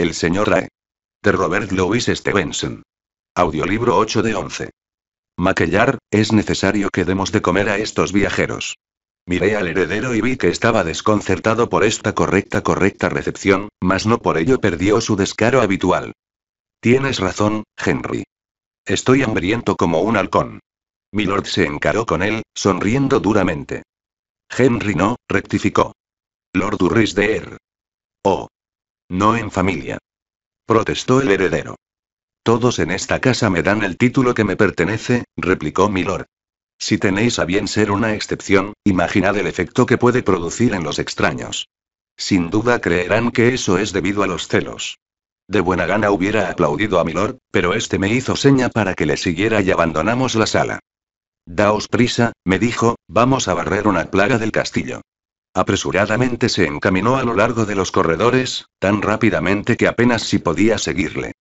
El señor Rae. De Robert Louis Stevenson. Audiolibro 8 de 11. Maquellar, es necesario que demos de comer a estos viajeros. Miré al heredero y vi que estaba desconcertado por esta correcta correcta recepción, mas no por ello perdió su descaro habitual. Tienes razón, Henry. Estoy hambriento como un halcón. Milord se encaró con él, sonriendo duramente. Henry no, rectificó. Lord Urris de Er. Oh, no en familia. Protestó el heredero. Todos en esta casa me dan el título que me pertenece, replicó Milord. Si tenéis a bien ser una excepción, imaginad el efecto que puede producir en los extraños. Sin duda creerán que eso es debido a los celos. De buena gana hubiera aplaudido a Milord, pero este me hizo seña para que le siguiera y abandonamos la sala. Daos prisa, me dijo, vamos a barrer una plaga del castillo. Apresuradamente se encaminó a lo largo de los corredores, tan rápidamente que apenas si podía seguirle.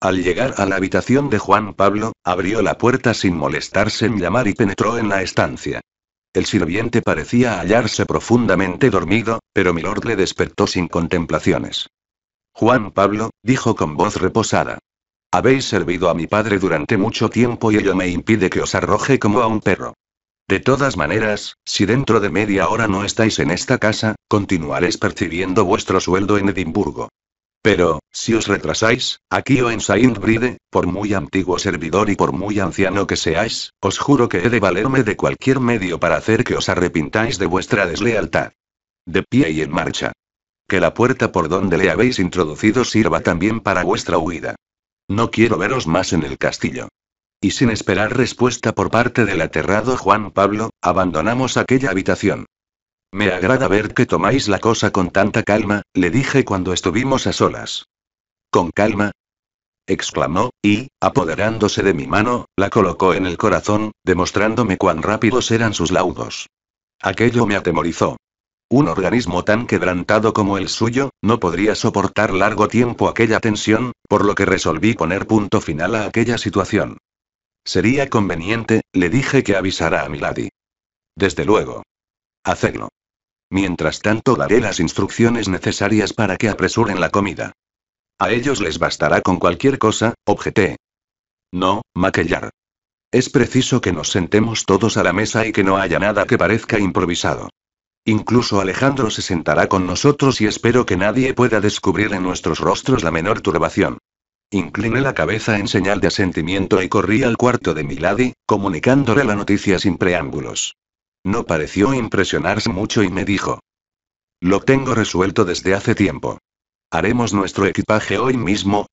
Al llegar a la habitación de Juan Pablo, abrió la puerta sin molestarse en llamar y penetró en la estancia. El sirviente parecía hallarse profundamente dormido, pero Milord le despertó sin contemplaciones. Juan Pablo, dijo con voz reposada. Habéis servido a mi padre durante mucho tiempo y ello me impide que os arroje como a un perro. De todas maneras, si dentro de media hora no estáis en esta casa, continuaréis percibiendo vuestro sueldo en Edimburgo. Pero, si os retrasáis, aquí o en Saint-Bride, por muy antiguo servidor y por muy anciano que seáis, os juro que he de valerme de cualquier medio para hacer que os arrepintáis de vuestra deslealtad. De pie y en marcha. Que la puerta por donde le habéis introducido sirva también para vuestra huida. No quiero veros más en el castillo. Y sin esperar respuesta por parte del aterrado Juan Pablo, abandonamos aquella habitación. Me agrada ver que tomáis la cosa con tanta calma, le dije cuando estuvimos a solas. ¿Con calma? exclamó, y, apoderándose de mi mano, la colocó en el corazón, demostrándome cuán rápidos eran sus laudos. Aquello me atemorizó. Un organismo tan quebrantado como el suyo, no podría soportar largo tiempo aquella tensión, por lo que resolví poner punto final a aquella situación. Sería conveniente, le dije que avisara a Milady. Desde luego. Hacedlo. Mientras tanto daré las instrucciones necesarias para que apresuren la comida. A ellos les bastará con cualquier cosa, objeté. No, maquillar. Es preciso que nos sentemos todos a la mesa y que no haya nada que parezca improvisado. Incluso Alejandro se sentará con nosotros y espero que nadie pueda descubrir en nuestros rostros la menor turbación. Incliné la cabeza en señal de asentimiento y corrí al cuarto de Milady, comunicándole la noticia sin preámbulos. No pareció impresionarse mucho y me dijo. Lo tengo resuelto desde hace tiempo. Haremos nuestro equipaje hoy mismo,